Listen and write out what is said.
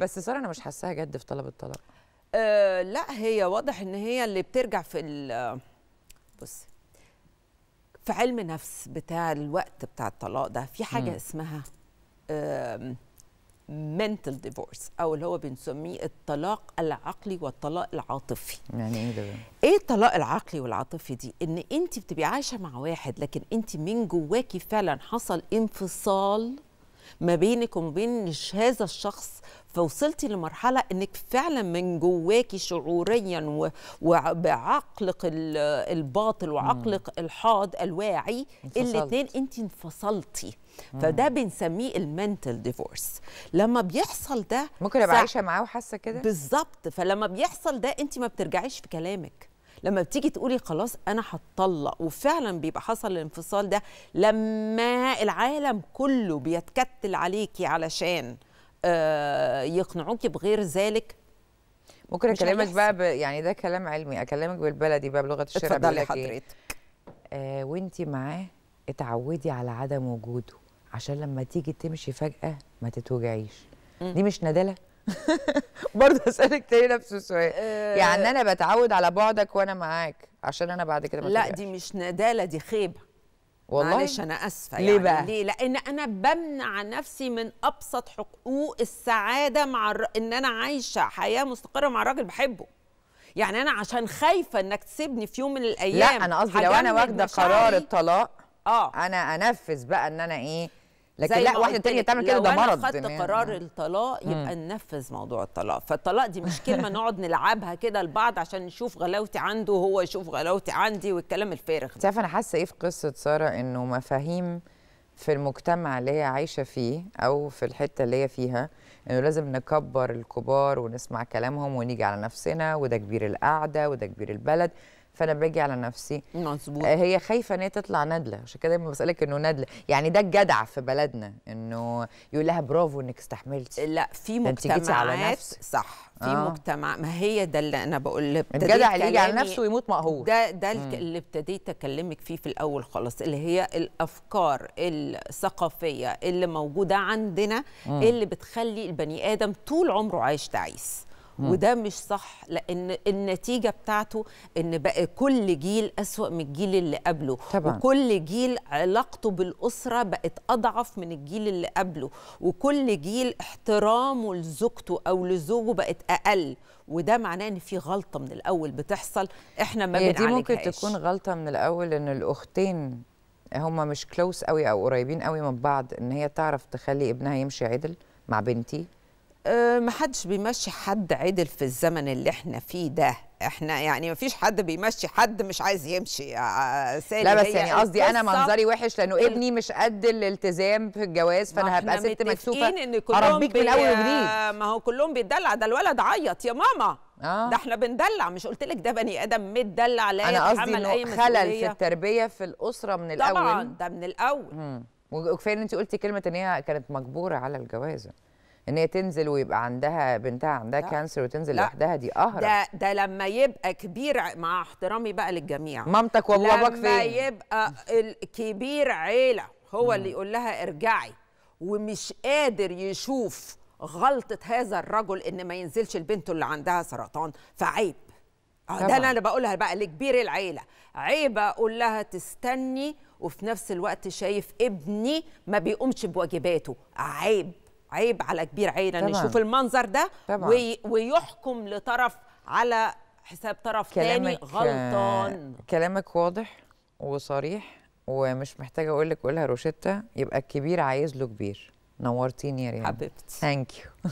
بس ساره انا مش حاساها جد في طلب الطلاق أه لا هي واضح ان هي اللي بترجع في بصي في علم نفس بتاع الوقت بتاع الطلاق ده في حاجه م. اسمها منتل ديفورس او اللي هو بنسميه الطلاق العقلي والطلاق العاطفي يعني ايه ده ايه الطلاق العقلي والعاطفي دي ان انت بتبقي عايشه مع واحد لكن انت من جواكي فعلا حصل انفصال ما بينك وما بين هذا الشخص فوصلتي لمرحله انك فعلا من جواكي شعوريا وبعقلك الباطل وعقلك الحاد الواعي الاثنين انت انفصلتي فده بنسميه المنتل ديفورس لما بيحصل ده ممكن ابقى عايشه معاه وحاسه كده بالظبط فلما بيحصل ده انت ما بترجعيش في كلامك لما بتيجي تقولي خلاص انا هتطلق وفعلا بيبقى حصل الانفصال ده لما العالم كله بيتكتل عليكي علشان آه، يقنعوكي بغير ذلك ممكن اكلمك بقى ب... يعني ده كلام علمي اكلمك بالبلدي بقى بلغه الشارع اتفضلي إيه؟ حضرتك آه وانتي معاه اتعودي على عدم وجوده عشان لما تيجي تمشي فجاه ما تتوجعيش دي مش نداله برضه هسألك تاني نفس السؤال آه. يعني انا بتعود على بعدك وانا معاك عشان انا بعد كده ما لا دي مش نداله دي خيبه والله معلش انا اسفه ليه يعني بقى؟ ليه؟ لان انا بمنع نفسي من ابسط حقوق السعاده مع الر... ان انا عايشه حياه مستقره مع راجل بحبه يعني انا عشان خايفه انك تسيبني في يوم من الايام لا انا قصدي لو انا واخده قرار الطلاق اه انا انفذ بقى ان انا ايه لكن لا واحده تانية تعمل كده ده مرض لو خدت قرار يعني. الطلاق يبقى ننفذ موضوع الطلاق فالطلاق دي مش كلمه نقعد نلعبها كده لبعض عشان نشوف غلاوتي عنده وهو يشوف غلاوتي عندي والكلام الفارغ ده عارفه انا حاسه ايه في قصه ساره انه مفاهيم في المجتمع اللي هي عايشه فيه او في الحته اللي هي فيها انه لازم نكبر الكبار ونسمع كلامهم ونيجي على نفسنا وده كبير القعده وده كبير البلد فانا باجي على نفسي مظبوط آه، هي خايفه ان هي تطلع ندله عشان كده دايما بسالك انه ندله يعني ده الجدع في بلدنا انه يقول لها برافو انك استحملتي لا في مجتمعات على نفسك صح في آه. مجتمع ما هي ده اللي انا بقول الجدع اللي يجي على نفسه ويموت مقهور ده ده مم. اللي ابتديت اكلمك فيه في الاول خالص اللي هي الافكار الثقافيه اللي موجوده عندنا مم. اللي بتخلي البني ادم طول عمره عايش تعيس مم. وده مش صح لان النتيجه بتاعته ان بقى كل جيل اسوا من الجيل اللي قبله طبعا. وكل جيل علاقته بالاسره بقت اضعف من الجيل اللي قبله وكل جيل احترامه لزوجته او لزوجه بقت اقل وده معناه ان في غلطه من الاول بتحصل احنا ما بنعالجهاش دي ممكن تكون غلطه من الاول ان الاختين هما مش كلوس قوي او قريبين قوي من بعض ان هي تعرف تخلي ابنها يمشي عدل مع بنتي آه، ما حدش بيمشي حد عدل في الزمن اللي احنا فيه ده احنا يعني ما فيش حد بيمشي حد مش عايز يمشي آه، آه، سالي لا بس يعني قصدي انا منظري وحش لانه ابني مش قد الالتزام في الجواز فانا هبقى ست مكسوفه ان كلهم بي... من الاول وجديد ما هو كلهم بيتدلع ده الولد عيط يا ماما آه. ده احنا بندلع مش قلت لك ده بني ادم متدلع لا انا قصدي انه خلل في التربيه في الاسره من الاول طبعا ده من الاول وكفايه ان انت قلتي كلمه ان هي كانت مجبوره على الجواز ان هي تنزل ويبقى عندها بنتها عندها لا. كانسر وتنزل لوحدها دي قهر ده ده لما يبقى كبير مع احترامي بقى للجميع مامتك وابوك فين لما يبقى الكبير عيله هو اللي يقول لها ارجعي ومش قادر يشوف غلطه هذا الرجل ان ما ينزلش لبنته اللي عندها سرطان فعيب طبعا. آه، ده انا بقولها بقى لكبير العيله عيب اقول لها تستني وفي نفس الوقت شايف ابني ما بيقومش بواجباته عيب عيب على كبير عينا طبعًا. يشوف المنظر ده طبعًا. وي ويحكم لطرف على حساب طرف تاني آه، غلطان كلامك واضح وصريح ومش محتاجه اقول لك قولها روشيتا يبقى الكبير عايز له كبير نورتيني يا ريان حبيبتي ثانك يو